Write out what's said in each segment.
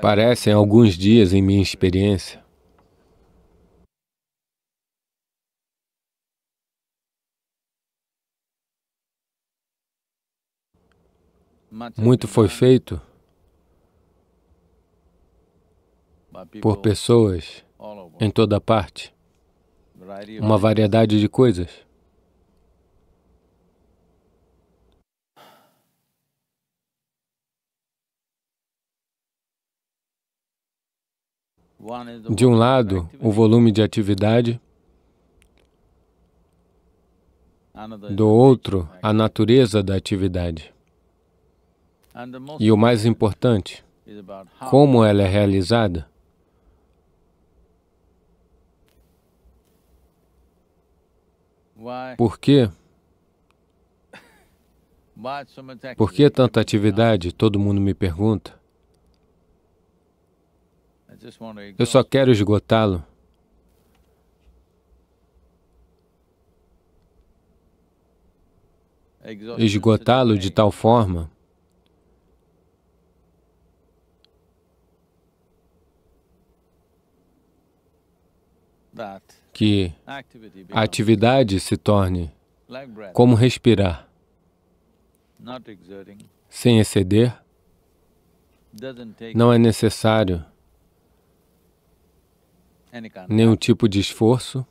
parecem alguns dias em minha experiência. Muito foi feito por pessoas em toda parte, uma variedade de coisas. De um lado, o volume de atividade, do outro, a natureza da atividade. E o mais importante, como ela é realizada. Por quê? Por que tanta atividade? Todo mundo me pergunta. Eu só quero esgotá-lo. Esgotá-lo de tal forma que a atividade se torne como respirar, sem exceder, não é necessário nenhum tipo de esforço,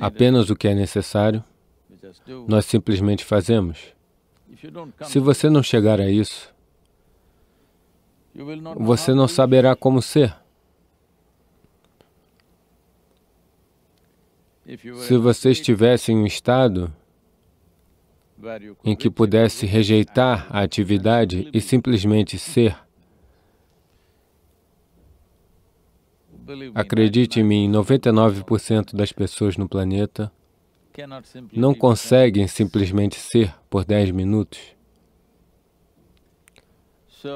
apenas o que é necessário, nós simplesmente fazemos. Se você não chegar a isso, você não saberá como ser. Se você estivesse em um estado em que pudesse rejeitar a atividade e simplesmente ser, Acredite né? em mim, 99% das pessoas no planeta é não né? conseguem simplesmente ser por 10 minutos.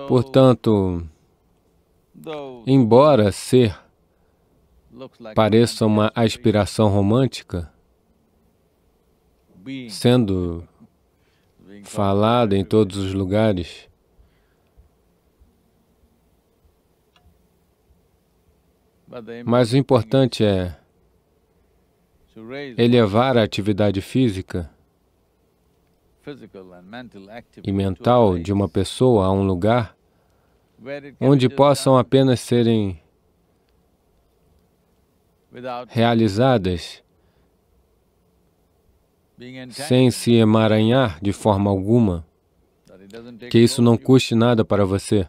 Portanto, embora ser pareça uma aspiração romântica, sendo falada em todos os lugares, Mas o importante é elevar a atividade física e mental de uma pessoa a um lugar onde possam apenas serem realizadas sem se emaranhar de forma alguma, que isso não custe nada para você.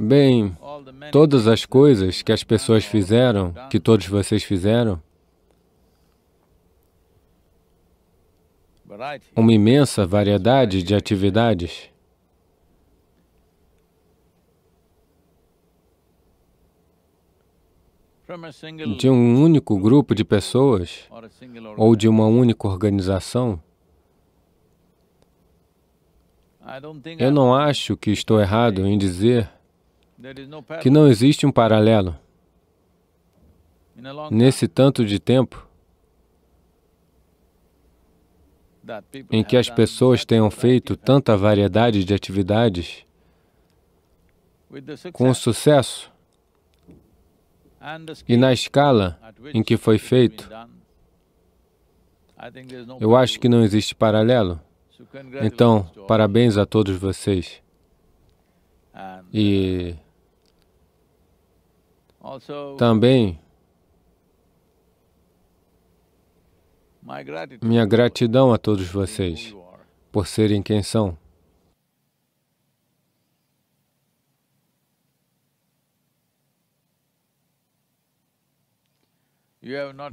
Bem, todas as coisas que as pessoas fizeram, que todos vocês fizeram, uma imensa variedade de atividades. De um único grupo de pessoas ou de uma única organização, eu não acho que estou errado em dizer que não existe um paralelo. Nesse tanto de tempo em que as pessoas tenham feito tanta variedade de atividades com sucesso e na escala em que foi feito, eu acho que não existe paralelo. Então, parabéns a todos vocês. E também minha gratidão a todos vocês por serem quem são.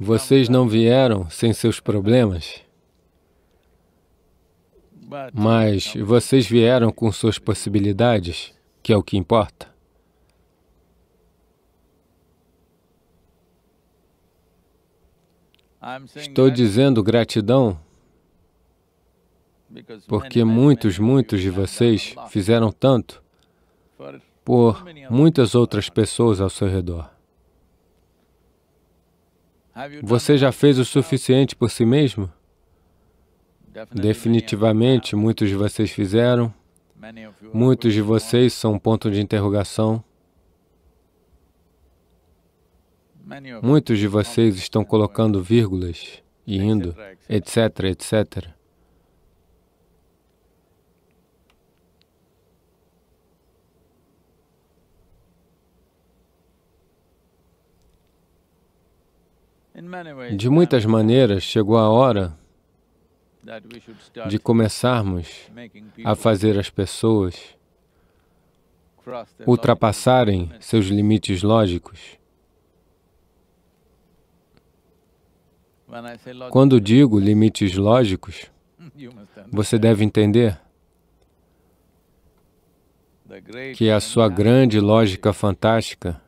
Vocês não vieram sem seus problemas. Mas vocês vieram com suas possibilidades, que é o que importa. Estou dizendo gratidão porque muitos, muitos de vocês fizeram tanto por muitas outras pessoas ao seu redor. Você já fez o suficiente por si mesmo? Definitivamente, muitos de vocês fizeram, muitos de vocês são ponto de interrogação. Muitos de vocês estão colocando vírgulas e indo, etc, etc. De muitas maneiras, chegou a hora de começarmos a fazer as pessoas ultrapassarem seus limites lógicos. Quando digo limites lógicos, você deve entender que a sua grande lógica fantástica,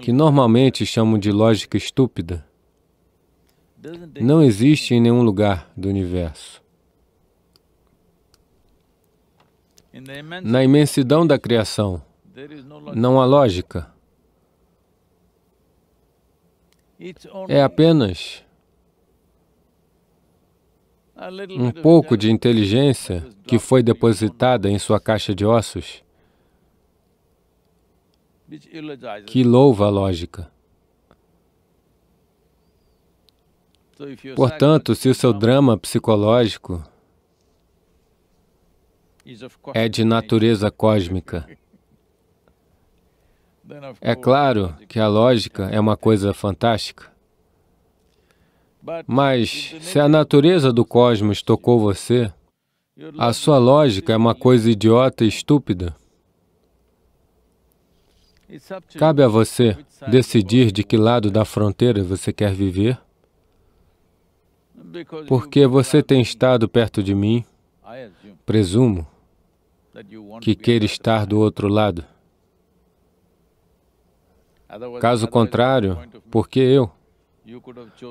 que normalmente chamam de lógica estúpida, não existe em nenhum lugar do universo. Na imensidão da criação, não há lógica. É apenas um pouco de inteligência que foi depositada em sua caixa de ossos que louva a lógica. Portanto, se o seu drama psicológico é de natureza cósmica, é claro que a lógica é uma coisa fantástica. Mas se a natureza do cosmos tocou você, a sua lógica é uma coisa idiota e estúpida. Cabe a você decidir de que lado da fronteira você quer viver porque você tem estado perto de mim, presumo que queira estar do outro lado. Caso contrário, por que eu?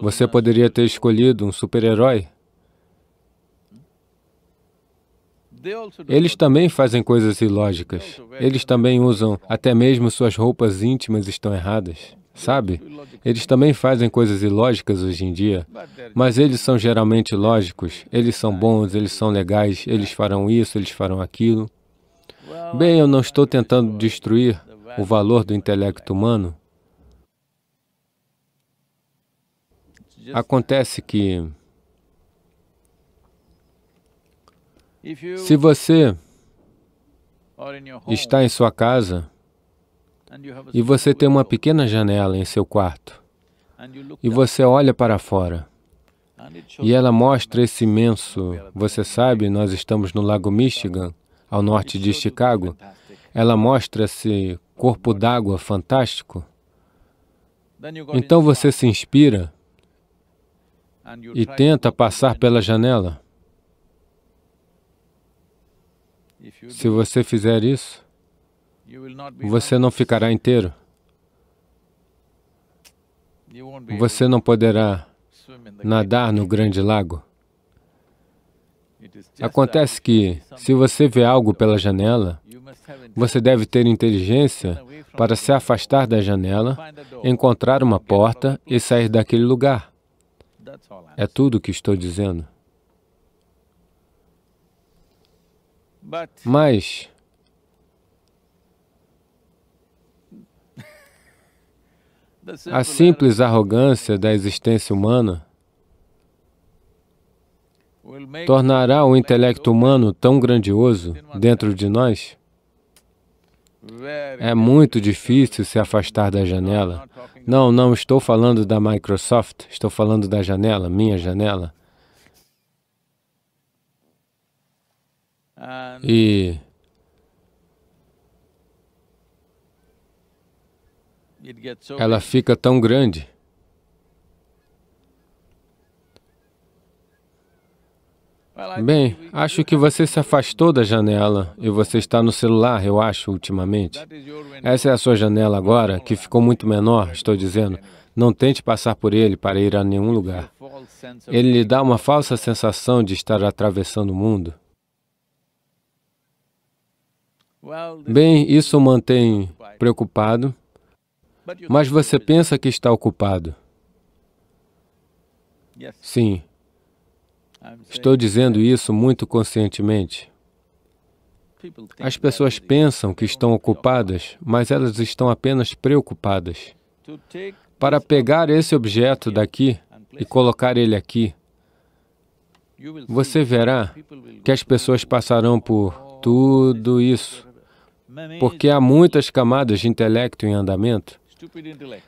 Você poderia ter escolhido um super-herói. Eles também fazem coisas ilógicas. Eles também usam, até mesmo suas roupas íntimas estão erradas sabe? Eles também fazem coisas ilógicas hoje em dia, mas eles são geralmente lógicos, eles são bons, eles são legais, eles farão isso, eles farão aquilo. Bem, eu não estou tentando destruir o valor do intelecto humano. Acontece que se você está em sua casa e você tem uma pequena janela em seu quarto, e você olha para fora, e ela mostra esse imenso... Você sabe, nós estamos no Lago Michigan, ao norte de Chicago. Ela mostra esse corpo d'água fantástico. Então você se inspira e tenta passar pela janela. Se você fizer isso, você não ficará inteiro. Você não poderá nadar no grande lago. Acontece que, se você vê algo pela janela, você deve ter inteligência para se afastar da janela, encontrar uma porta e sair daquele lugar. É tudo o que estou dizendo. Mas, Tá A simples arrogância da existência humana tornará o intelecto humano tão grandioso dentro de nós? É muito difícil se afastar da janela. Não, não estou falando da Microsoft, estou falando da janela, minha janela. E ela fica tão grande. Bem, acho que você se afastou da janela e você está no celular, eu acho, ultimamente. Essa é a sua janela agora, que ficou muito menor, estou dizendo. Não tente passar por ele para ir a nenhum lugar. Ele lhe dá uma falsa sensação de estar atravessando o mundo. Bem, isso o mantém preocupado mas você pensa que está ocupado. Sim, estou dizendo isso muito conscientemente. As pessoas pensam que estão ocupadas, mas elas estão apenas preocupadas. Para pegar esse objeto daqui e colocar ele aqui, você verá que as pessoas passarão por tudo isso, porque há muitas camadas de intelecto em andamento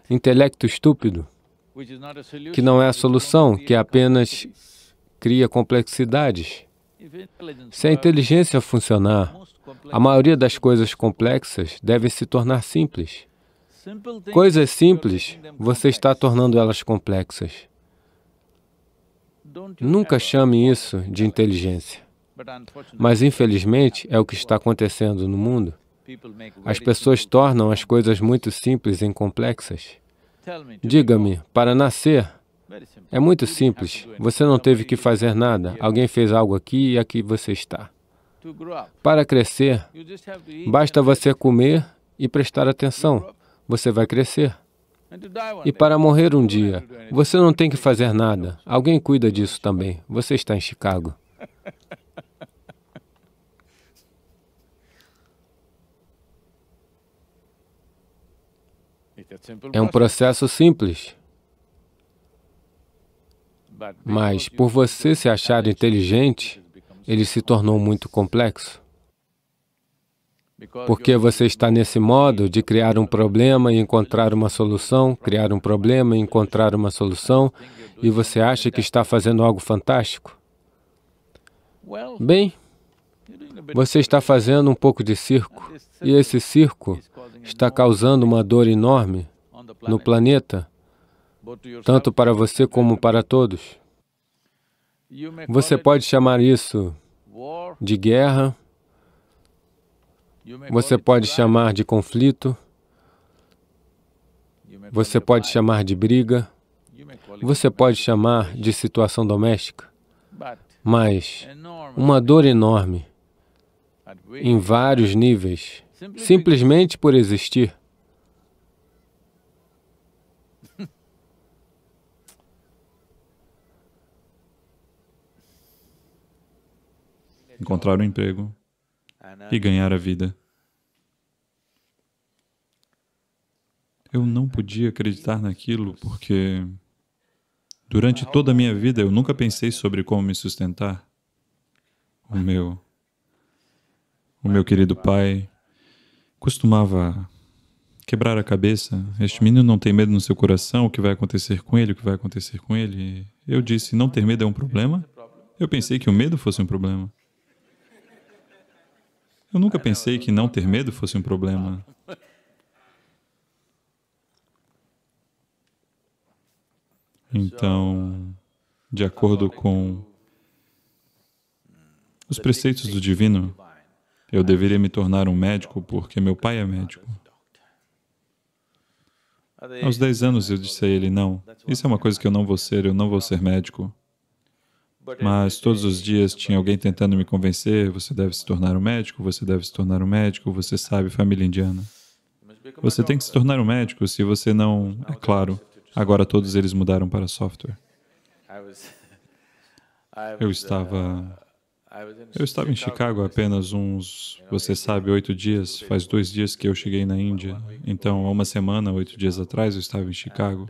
intelecto estúpido, que não é a solução, que apenas cria complexidades. Se a inteligência funcionar, a maioria das coisas complexas devem se tornar simples. Coisas simples, você está tornando elas complexas. Nunca chame isso de inteligência. Mas, infelizmente, é o que está acontecendo no mundo. As pessoas tornam as coisas muito simples em complexas. Diga-me, para nascer, é muito simples. Você não teve que fazer nada. Alguém fez algo aqui e aqui você está. Para crescer, basta você comer e prestar atenção. Você vai crescer. E para morrer um dia, você não tem que fazer nada. Alguém cuida disso também. Você está em Chicago. É um processo simples. Mas por você se achar inteligente, ele se tornou muito complexo. Porque você está nesse modo de criar um problema e encontrar uma solução, criar um problema e encontrar uma solução, e você acha que está fazendo algo fantástico? Bem, você está fazendo um pouco de circo, e esse circo está causando uma dor enorme no planeta, tanto para você como para todos. Você pode chamar isso de guerra, você pode chamar de conflito, você pode chamar de briga, você pode chamar de situação doméstica, mas uma dor enorme, em vários níveis, simplesmente por existir. encontrar um emprego e ganhar a vida. Eu não podia acreditar naquilo porque durante toda a minha vida eu nunca pensei sobre como me sustentar. O meu, o meu querido pai costumava quebrar a cabeça. Este menino não tem medo no seu coração, o que vai acontecer com ele, o que vai acontecer com ele. Eu disse, não ter medo é um problema? Eu pensei que o medo fosse um problema. Eu nunca pensei que não ter medo fosse um problema. Então, de acordo com os preceitos do divino, eu deveria me tornar um médico porque meu pai é médico. Aos 10 anos eu disse a ele, não, isso é uma coisa que eu não vou ser, eu não vou ser médico. Mas todos os dias tinha alguém tentando me convencer: você deve se tornar um médico, você deve se tornar um médico, você sabe, família indiana. Você tem que se tornar um médico se você não. É claro, agora todos eles mudaram para software. Eu estava. Eu estava em Chicago apenas uns, você sabe, oito dias. Faz dois dias que eu cheguei na Índia. Então, há uma semana, oito dias atrás, eu estava em Chicago.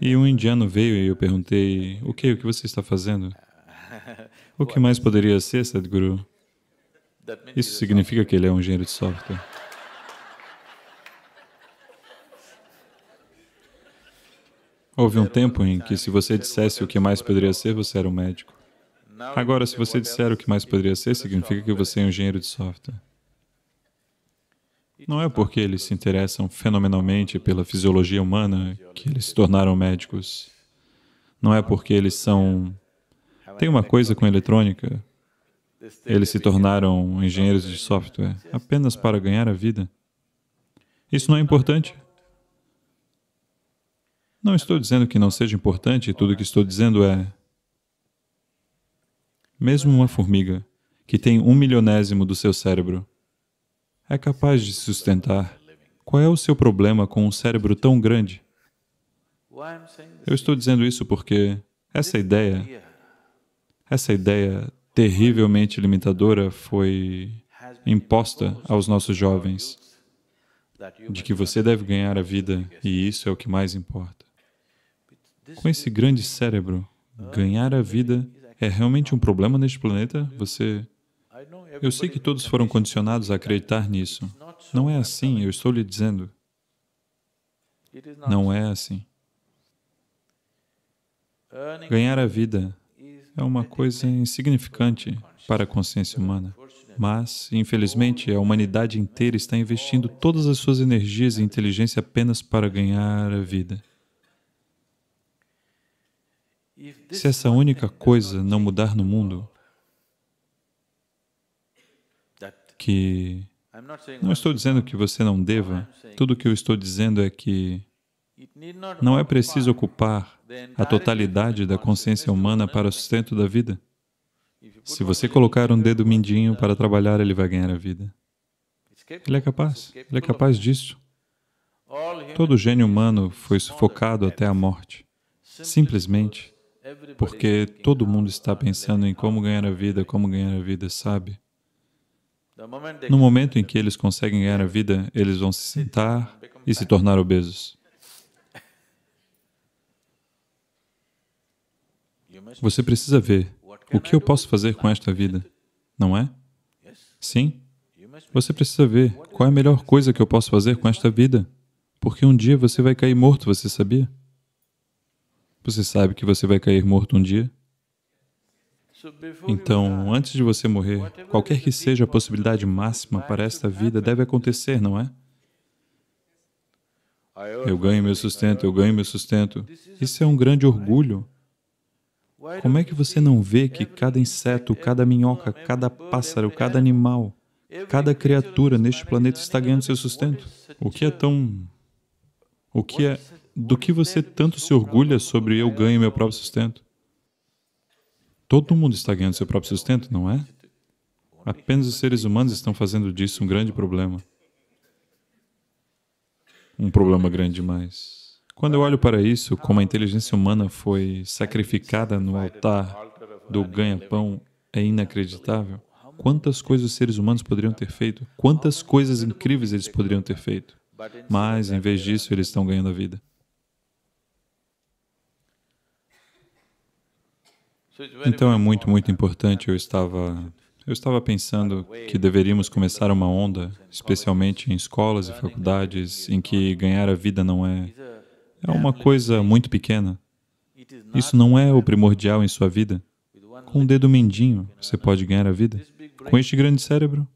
E um indiano veio e eu perguntei, o que, o que você está fazendo? O que mais poderia ser, Sadhguru? Isso significa que ele é um engenheiro de software. Houve um tempo em que se você dissesse o que mais poderia ser, você era um médico. Agora, se você disser o que mais poderia ser, significa que você é um engenheiro de software. Não é porque eles se interessam fenomenalmente pela fisiologia humana que eles se tornaram médicos. Não é porque eles são. Tem uma coisa com eletrônica. Eles se tornaram engenheiros de software apenas para ganhar a vida. Isso não é importante. Não estou dizendo que não seja importante, tudo o que estou dizendo é... Mesmo uma formiga, que tem um milionésimo do seu cérebro, é capaz de sustentar. Qual é o seu problema com um cérebro tão grande? Eu estou dizendo isso porque essa ideia, essa ideia terrivelmente limitadora foi imposta aos nossos jovens, de que você deve ganhar a vida e isso é o que mais importa. Com esse grande cérebro, ganhar a vida é realmente um problema neste planeta? Você eu sei que todos foram condicionados a acreditar nisso. Não é assim, eu estou lhe dizendo. Não é assim. Ganhar a vida é uma coisa insignificante para a consciência humana. Mas, infelizmente, a humanidade inteira está investindo todas as suas energias e inteligência apenas para ganhar a vida. Se essa única coisa não mudar no mundo, que... Não estou dizendo que você não deva, tudo o que eu estou dizendo é que não é preciso ocupar a totalidade da consciência humana para o sustento da vida. Se você colocar um dedo mindinho para trabalhar, ele vai ganhar a vida. Ele é capaz, ele é capaz disso. Todo gênio humano foi sufocado até a morte, simplesmente porque todo mundo está pensando em como ganhar a vida, como ganhar a vida, sabe? No momento em que eles conseguem ganhar a vida, eles vão se sentar e se tornar obesos. É? Você precisa ver o que eu posso fazer com esta vida, não é? Sim. Você precisa ver qual é a melhor coisa que eu posso fazer com esta vida, porque um dia você vai cair morto, você sabia? Você sabe que você vai cair morto um dia? Então, antes de você morrer, qualquer que seja a possibilidade máxima para esta vida deve acontecer, não é? Eu ganho meu sustento, eu ganho meu sustento. Isso é um grande orgulho. Como é que você não vê que cada inseto, cada minhoca, cada pássaro, cada animal, cada criatura neste planeta está ganhando seu sustento? O que é tão... O que é... Do que você tanto se orgulha sobre eu ganho meu próprio sustento? Todo mundo está ganhando seu próprio sustento, não é? Apenas os seres humanos estão fazendo disso um grande problema. Um problema grande demais. Quando eu olho para isso, como a inteligência humana foi sacrificada no altar do ganha-pão, é inacreditável. Quantas coisas os seres humanos poderiam ter feito? Quantas coisas incríveis eles poderiam ter feito? Mas, em vez disso, eles estão ganhando a vida. Então é muito, muito importante. Eu estava, eu estava pensando que deveríamos começar uma onda, especialmente em escolas e faculdades, em que ganhar a vida não é, é uma coisa muito pequena. Isso não é o primordial em sua vida. Com um dedo mendinho, você pode ganhar a vida. Com este grande cérebro,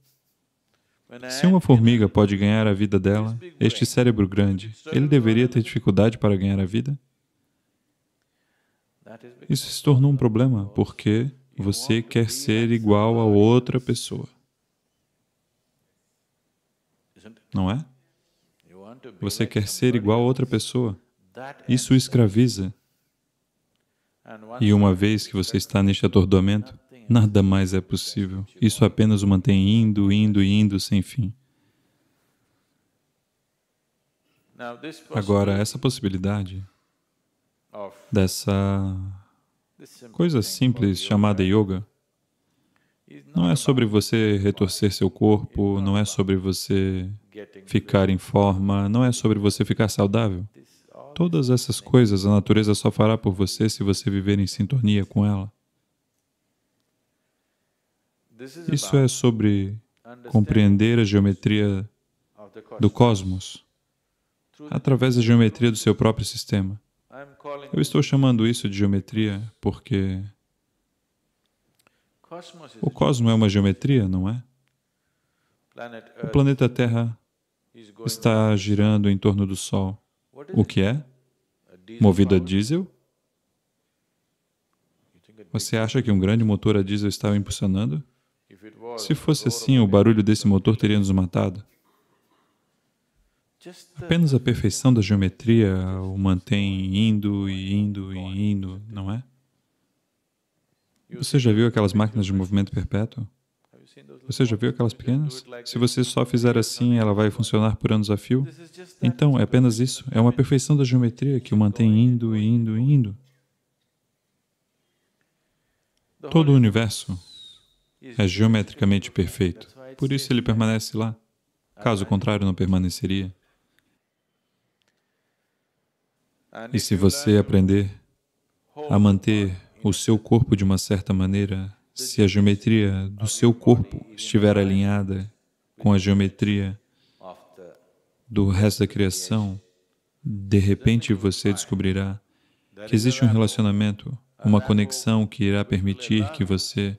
se uma formiga pode ganhar a vida dela, este cérebro grande, ele deveria ter dificuldade para ganhar a vida? Isso se tornou um problema porque você quer ser igual a outra pessoa. Não é? Você quer ser igual a outra pessoa. Isso escraviza. E uma vez que você está neste atordoamento, nada mais é possível. Isso apenas o mantém indo, indo e indo sem fim. Agora, essa possibilidade dessa coisa simples chamada yoga não é sobre você retorcer seu corpo, não é sobre você ficar em forma, não é sobre você ficar saudável. Todas essas coisas a natureza só fará por você se você viver em sintonia com ela. Isso é sobre compreender a geometria do cosmos através da geometria do seu próprio sistema. Eu estou chamando isso de geometria porque o cosmo é uma geometria, não é? O planeta Terra está girando em torno do Sol. O que é? Movido a diesel? Você acha que um grande motor a diesel estava impulsionando? Se fosse assim, o barulho desse motor teria nos matado. Apenas a perfeição da geometria o mantém indo e indo e indo, não é? Você já viu aquelas máquinas de movimento perpétuo? Você já viu aquelas pequenas? Se você só fizer assim, ela vai funcionar por anos a fio? Então, é apenas isso. É uma perfeição da geometria que o mantém indo e indo e indo. Todo o universo é geometricamente perfeito. Por isso ele permanece lá. Caso contrário, não permaneceria. E se você aprender a manter o seu corpo de uma certa maneira, se a geometria do seu corpo estiver alinhada com a geometria do resto da criação, de repente você descobrirá que existe um relacionamento, uma conexão que irá permitir que você...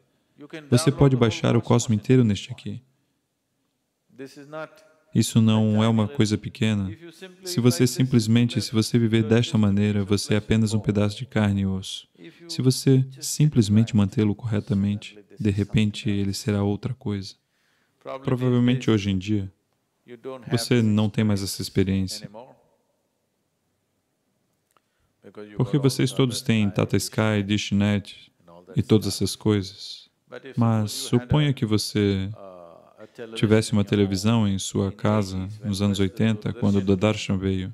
Você pode baixar o cosmo inteiro neste aqui. Isso não é uma coisa pequena. Se você simplesmente, se você viver desta maneira, você é apenas um pedaço de carne e osso. Se você simplesmente mantê-lo corretamente, de repente ele será outra coisa. Provavelmente hoje em dia, você não tem mais essa experiência. Porque vocês todos têm Tata Sky, DishNet e todas essas coisas. Mas suponha que você tivesse uma televisão em sua casa nos anos 80, quando o Dodarshan veio.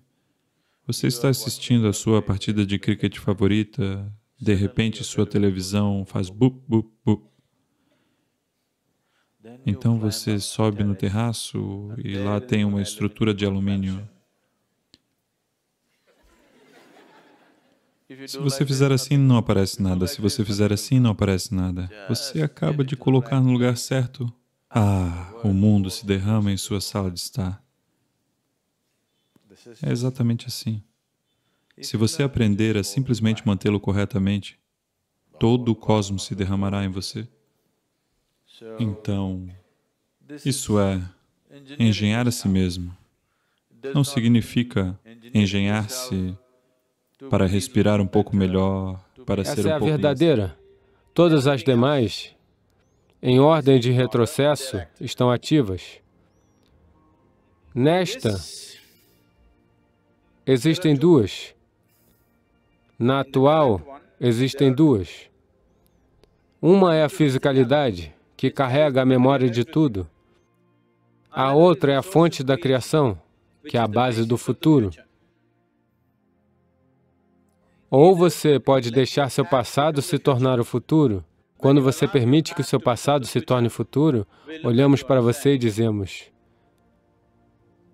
Você está assistindo a sua partida de cricket favorita, de repente sua televisão faz bup, bup, bup. Então você sobe no terraço e lá tem uma estrutura de alumínio. Se você fizer assim, não aparece nada. Se você fizer assim, não aparece nada. Você acaba de colocar no lugar certo ah, o mundo se derrama em sua sala de estar. É exatamente assim. Se você aprender a simplesmente mantê-lo corretamente, todo o cosmos se derramará em você. Então, isso é engenhar a si mesmo. Não significa engenhar-se para respirar um pouco melhor, para Essa ser um pouco... Essa é a verdadeira. Todas as demais em ordem de retrocesso estão ativas. Nesta, existem duas. Na atual, existem duas. Uma é a fisicalidade, que carrega a memória de tudo. A outra é a fonte da criação, que é a base do futuro. Ou você pode deixar seu passado se tornar o futuro, quando você permite que o seu passado se torne futuro, olhamos para você e dizemos,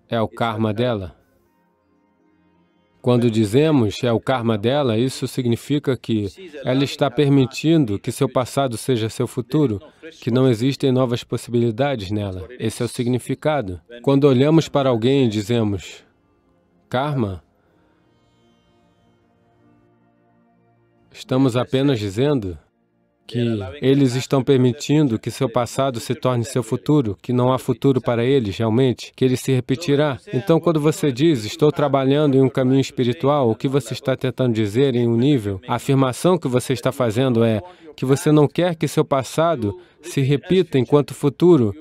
é o karma dela. Quando dizemos é o karma dela, isso significa que ela está permitindo que seu passado seja seu futuro, que não existem novas possibilidades nela. Esse é o significado. Quando olhamos para alguém e dizemos, karma, estamos apenas dizendo que eles estão né? permitindo que seu passado se torne seu né? futuro, que não há futuro para eles realmente, que ele se repetirá. Então, quando você é então, diz, estou trabalhando em um caminho é espiritual, o que você está tentando dizer em um é nível? A afirmação que você está fazendo é que você não quer que seu passado se repita enquanto futuro.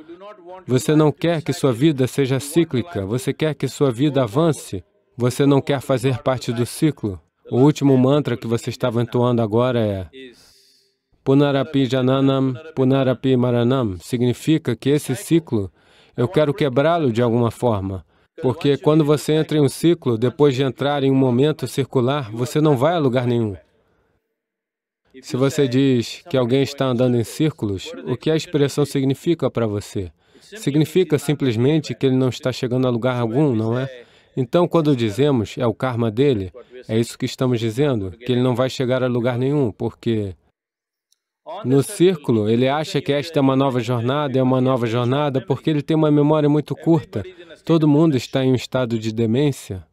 Você não quer que sua vida seja cíclica, você quer que sua vida avance. Você não quer fazer parte do ciclo. O último mantra que você estava entoando agora é Punarapi Jananam, Punarapi Maranam, significa que esse ciclo, eu quero quebrá-lo de alguma forma. Porque quando você entra em um ciclo, depois de entrar em um momento circular, você não vai a lugar nenhum. Se você diz que alguém está andando em círculos, o que a expressão significa para você? Significa simplesmente que ele não está chegando a lugar algum, não é? Então, quando dizemos é o karma dele, é isso que estamos dizendo, que ele não vai chegar a lugar nenhum, porque no círculo, ele acha que esta é uma nova jornada, é uma nova jornada, porque ele tem uma memória muito curta. Todo mundo está em um estado de demência.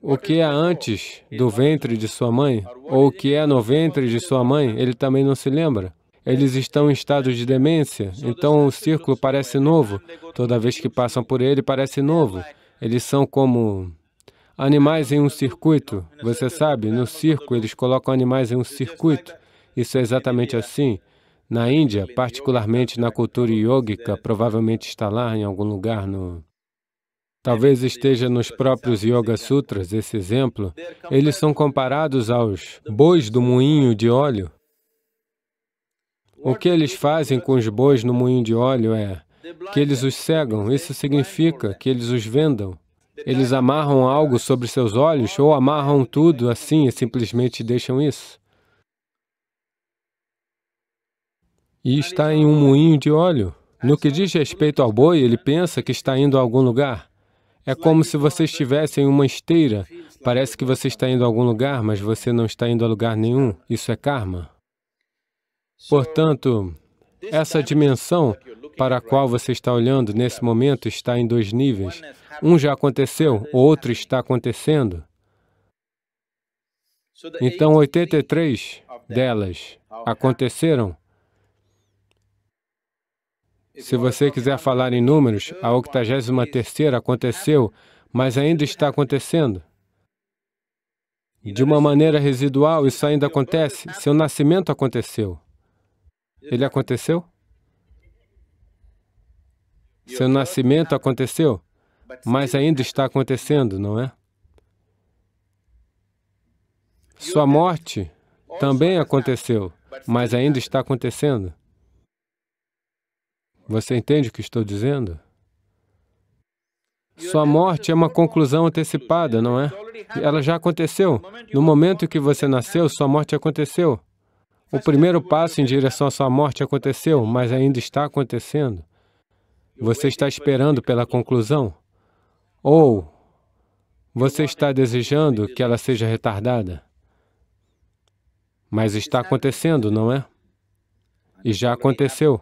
O que é antes do ventre de sua mãe, ou o que é no ventre de sua mãe, ele também não se lembra. Eles estão em estado de demência, então o círculo parece novo. Toda vez que passam por ele, parece novo. Eles são como animais em um circuito. Você sabe, no circo, eles colocam animais em um circuito. Isso é exatamente é, assim. Na Índia, particularmente na cultura yógica, provavelmente está lá em algum lugar no Talvez esteja nos próprios Yoga Sutras esse exemplo. Eles é são comparados aos bois do moinho de óleo. O que eles fazem com os bois no moinho de óleo é que eles os cegam. Isso significa que eles os vendam. Eles amarram algo sobre seus olhos ou amarram tudo assim e simplesmente deixam isso. e está em um moinho de óleo. No que diz respeito ao boi, ele pensa que está indo a algum lugar. É como se você estivesse em uma esteira. Parece que você está indo a algum lugar, mas você não está indo a lugar nenhum. Isso é karma. Portanto, essa dimensão para a qual você está olhando nesse momento está em dois níveis. Um já aconteceu, o outro está acontecendo. Então, 83 delas aconteceram se você quiser falar em números, a 83 aconteceu, mas ainda está acontecendo. De uma maneira residual, isso ainda acontece. Seu nascimento aconteceu. Ele aconteceu? Seu nascimento aconteceu, mas ainda está acontecendo, não é? Sua morte também aconteceu, mas ainda está acontecendo. Você entende o que estou dizendo? Sua morte é uma conclusão antecipada, não é? é? Ela já aconteceu. No momento em que você nasceu, sua morte aconteceu. O primeiro passo em direção à sua morte aconteceu, mas ainda está acontecendo. Você está esperando pela conclusão. Ou você está desejando que ela seja retardada. Mas está acontecendo, não é? E já aconteceu.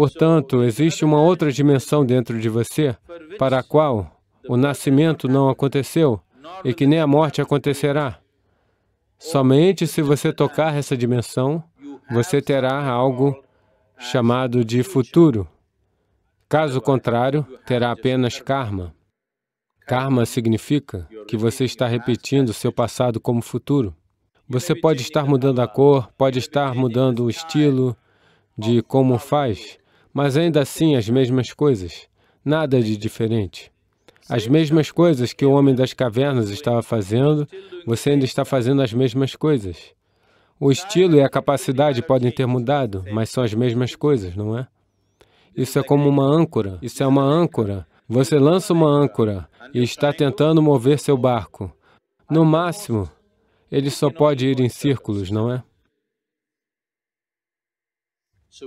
Portanto, existe uma outra dimensão dentro de você para a qual o nascimento não aconteceu e que nem a morte acontecerá. Somente se você tocar essa dimensão, você terá algo chamado de futuro. Caso contrário, terá apenas karma. Karma significa que você está repetindo seu passado como futuro. Você pode estar mudando a cor, pode estar mudando o estilo de como faz, mas ainda assim as mesmas coisas, nada de diferente. As mesmas coisas que o homem das cavernas estava fazendo, você ainda está fazendo as mesmas coisas. O estilo e a capacidade podem ter mudado, mas são as mesmas coisas, não é? Isso é como uma âncora. Isso é uma âncora. Você lança uma âncora e está tentando mover seu barco. No máximo, ele só pode ir em círculos, não é?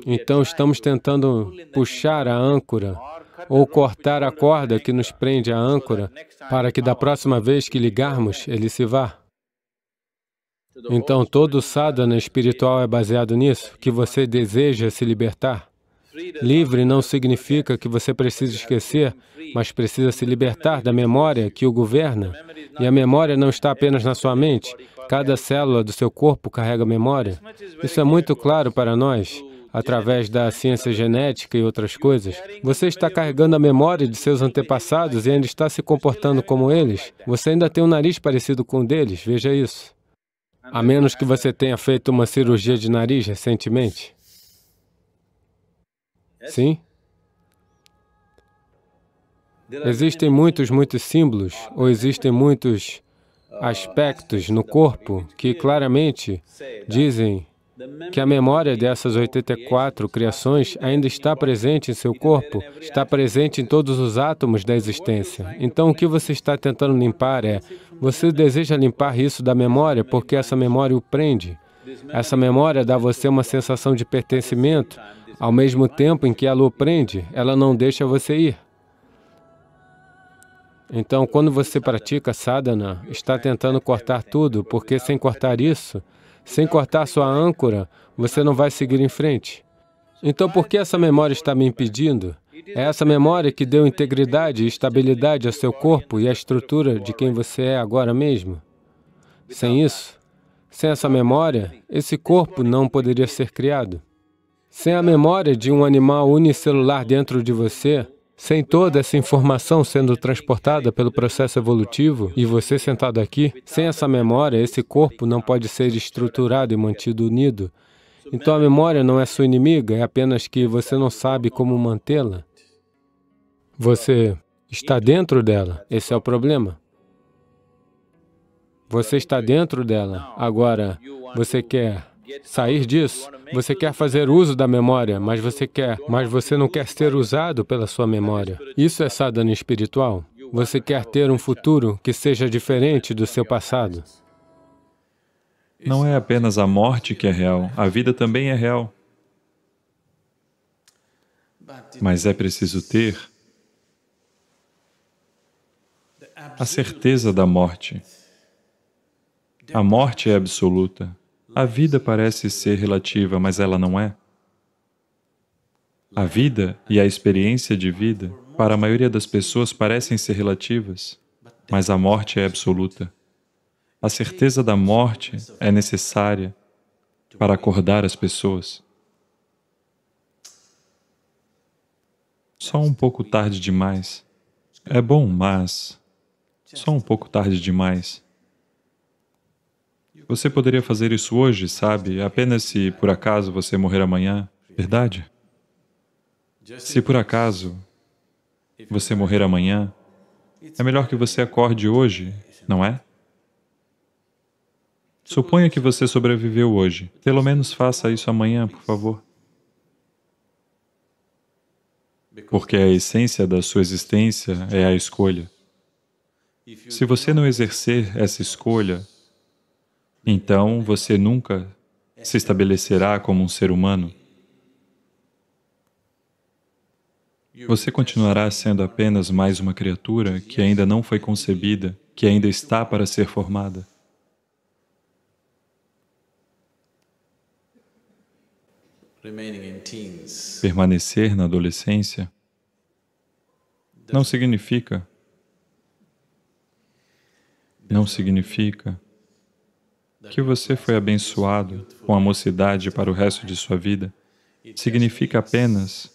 Então estamos tentando puxar a âncora ou cortar a corda que nos prende à âncora para que da próxima vez que ligarmos, ele se vá. Então todo sadhana espiritual é baseado nisso, que você deseja se libertar. Livre não significa que você precisa esquecer, mas precisa se libertar da memória que o governa. E a memória não está apenas na sua mente. Cada célula do seu corpo carrega memória. Isso é muito claro para nós através da ciência genética e outras coisas? Você está carregando a memória de seus antepassados e ainda está se comportando como eles? Você ainda tem um nariz parecido com o deles? Veja isso. A menos que você tenha feito uma cirurgia de nariz recentemente. Sim? Existem muitos, muitos símbolos, ou existem muitos aspectos no corpo que claramente dizem que a memória dessas 84 criações ainda está presente em seu corpo, está presente em todos os átomos da existência. Então, o que você está tentando limpar é: você deseja limpar isso da memória porque essa memória o prende. Essa memória dá a você uma sensação de pertencimento, ao mesmo tempo em que ela o prende, ela não deixa você ir. Então, quando você pratica sadhana, está tentando cortar tudo, porque sem cortar isso, sem cortar sua âncora, você não vai seguir em frente. Então, por que essa memória está me impedindo? É essa memória que deu integridade e estabilidade ao seu corpo e à estrutura de quem você é agora mesmo. Sem isso, sem essa memória, esse corpo não poderia ser criado. Sem a memória de um animal unicelular dentro de você, sem toda essa informação sendo transportada pelo processo evolutivo e você sentado aqui, sem essa memória, esse corpo não pode ser estruturado e mantido unido. Então a memória não é sua inimiga, é apenas que você não sabe como mantê-la. Você está dentro dela, esse é o problema. Você está dentro dela. Agora, você quer sair disso. Você quer fazer uso da memória, mas você quer, mas você não quer ser usado pela sua memória. Isso é sadhana espiritual. Você quer ter um futuro que seja diferente do seu passado. Não é apenas a morte que é real, a vida também é real. Mas é preciso ter a certeza da morte. A morte é absoluta. A vida parece ser relativa, mas ela não é. A vida e a experiência de vida, para a maioria das pessoas, parecem ser relativas, mas a morte é absoluta. A certeza da morte é necessária para acordar as pessoas. Só um pouco tarde demais. É bom, mas... Só um pouco tarde demais. Você poderia fazer isso hoje, sabe? Apenas se por acaso você morrer amanhã, verdade? Se por acaso você morrer amanhã, é melhor que você acorde hoje, não é? Suponha que você sobreviveu hoje. Pelo menos faça isso amanhã, por favor. Porque a essência da sua existência é a escolha. Se você não exercer essa escolha, então você nunca se estabelecerá como um ser humano. Você continuará sendo apenas mais uma criatura que ainda não foi concebida, que ainda está para ser formada. Permanecer na adolescência não significa, não significa que você foi abençoado com a mocidade para o resto de sua vida significa apenas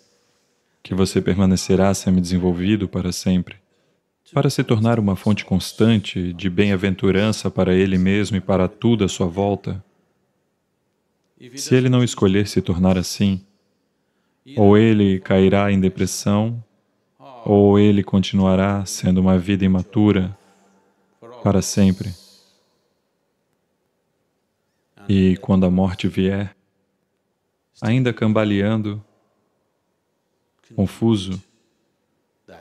que você permanecerá semi-desenvolvido para sempre, para se tornar uma fonte constante de bem-aventurança para ele mesmo e para tudo à sua volta. Se ele não escolher se tornar assim, ou ele cairá em depressão, ou ele continuará sendo uma vida imatura para sempre. E quando a morte vier, ainda cambaleando, confuso,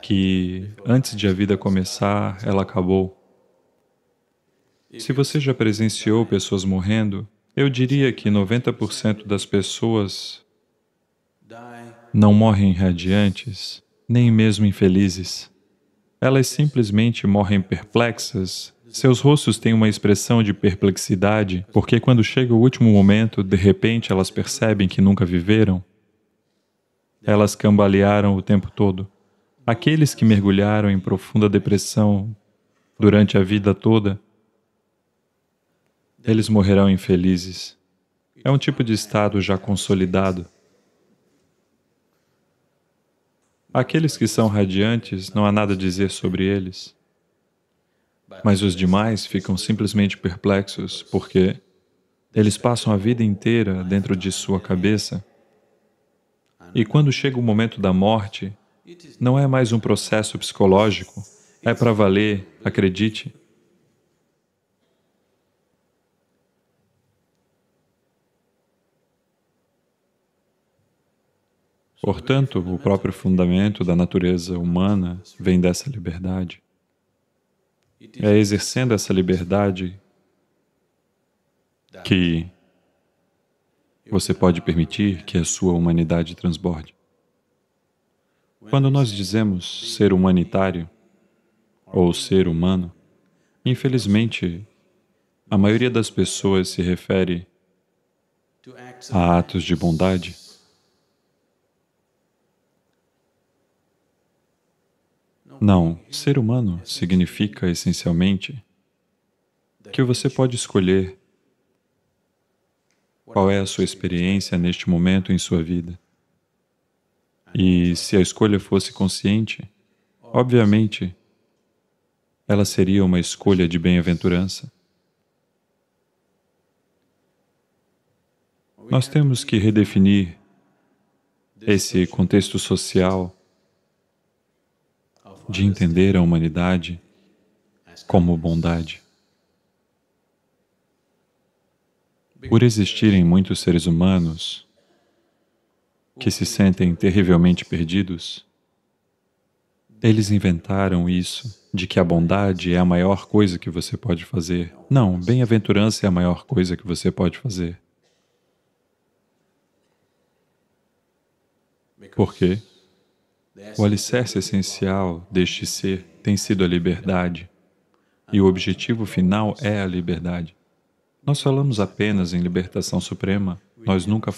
que antes de a vida começar, ela acabou. Se você já presenciou pessoas morrendo, eu diria que 90% das pessoas não morrem radiantes, nem mesmo infelizes. Elas simplesmente morrem perplexas, seus rostos têm uma expressão de perplexidade, porque quando chega o último momento, de repente elas percebem que nunca viveram. Elas cambalearam o tempo todo. Aqueles que mergulharam em profunda depressão durante a vida toda, eles morrerão infelizes. É um tipo de estado já consolidado. Aqueles que são radiantes, não há nada a dizer sobre eles. Mas os demais ficam simplesmente perplexos porque eles passam a vida inteira dentro de sua cabeça. E quando chega o momento da morte, não é mais um processo psicológico, é para valer, acredite. Portanto, o próprio fundamento da natureza humana vem dessa liberdade. É exercendo essa liberdade que você pode permitir que a sua humanidade transborde. Quando nós dizemos ser humanitário ou ser humano, infelizmente, a maioria das pessoas se refere a atos de bondade Não, ser humano significa essencialmente que você pode escolher qual é a sua experiência neste momento em sua vida. E se a escolha fosse consciente, obviamente, ela seria uma escolha de bem-aventurança. Nós temos que redefinir esse contexto social de entender a humanidade como bondade. Por existirem muitos seres humanos que se sentem terrivelmente perdidos, eles inventaram isso, de que a bondade é a maior coisa que você pode fazer. Não, bem-aventurança é a maior coisa que você pode fazer. Por quê? O alicerce essencial deste ser tem sido a liberdade, e o objetivo final é a liberdade. Nós falamos apenas em libertação suprema, nós nunca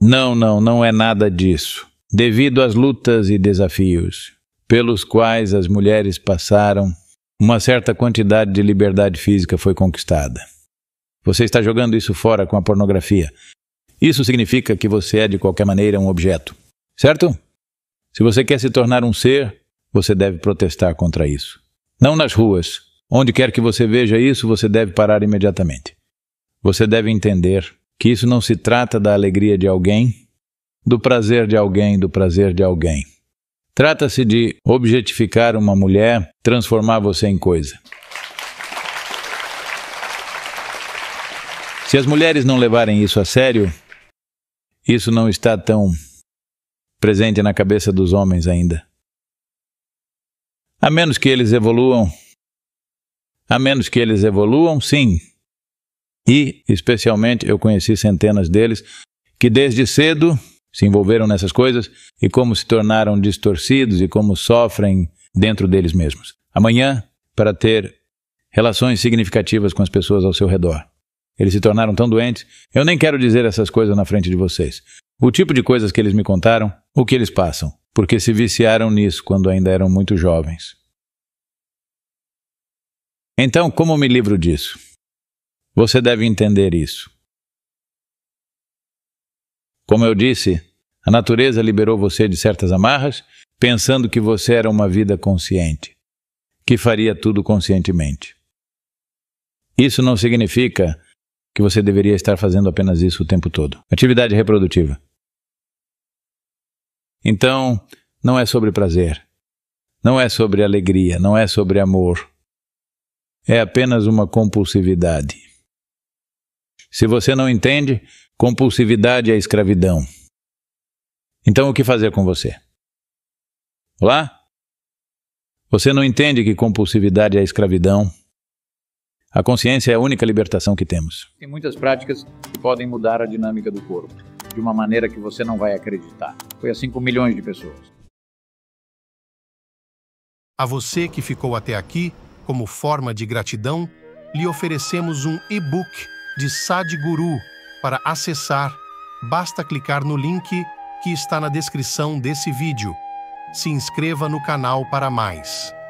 Não, não, não é nada disso. Devido às lutas e desafios pelos quais as mulheres passaram, uma certa quantidade de liberdade física foi conquistada. Você está jogando isso fora com a pornografia. Isso significa que você é, de qualquer maneira, um objeto, certo? Se você quer se tornar um ser, você deve protestar contra isso. Não nas ruas. Onde quer que você veja isso, você deve parar imediatamente. Você deve entender que isso não se trata da alegria de alguém, do prazer de alguém, do prazer de alguém. Trata-se de objetificar uma mulher, transformar você em coisa. Se as mulheres não levarem isso a sério, isso não está tão presente na cabeça dos homens ainda. A menos que eles evoluam. A menos que eles evoluam, sim. E, especialmente, eu conheci centenas deles que desde cedo se envolveram nessas coisas e como se tornaram distorcidos e como sofrem dentro deles mesmos. Amanhã, para ter relações significativas com as pessoas ao seu redor. Eles se tornaram tão doentes. Eu nem quero dizer essas coisas na frente de vocês. O tipo de coisas que eles me contaram, o que eles passam, porque se viciaram nisso quando ainda eram muito jovens. Então, como me livro disso? Você deve entender isso. Como eu disse, a natureza liberou você de certas amarras, pensando que você era uma vida consciente, que faria tudo conscientemente. Isso não significa que você deveria estar fazendo apenas isso o tempo todo. Atividade reprodutiva. Então, não é sobre prazer, não é sobre alegria, não é sobre amor. É apenas uma compulsividade. Se você não entende, compulsividade é escravidão. Então, o que fazer com você? Olá? Você não entende que compulsividade é escravidão? A consciência é a única libertação que temos. Tem muitas práticas que podem mudar a dinâmica do corpo de uma maneira que você não vai acreditar. Foi assim com milhões de pessoas. A você que ficou até aqui, como forma de gratidão, lhe oferecemos um e-book de Sadhguru para acessar. Basta clicar no link que está na descrição desse vídeo. Se inscreva no canal para mais.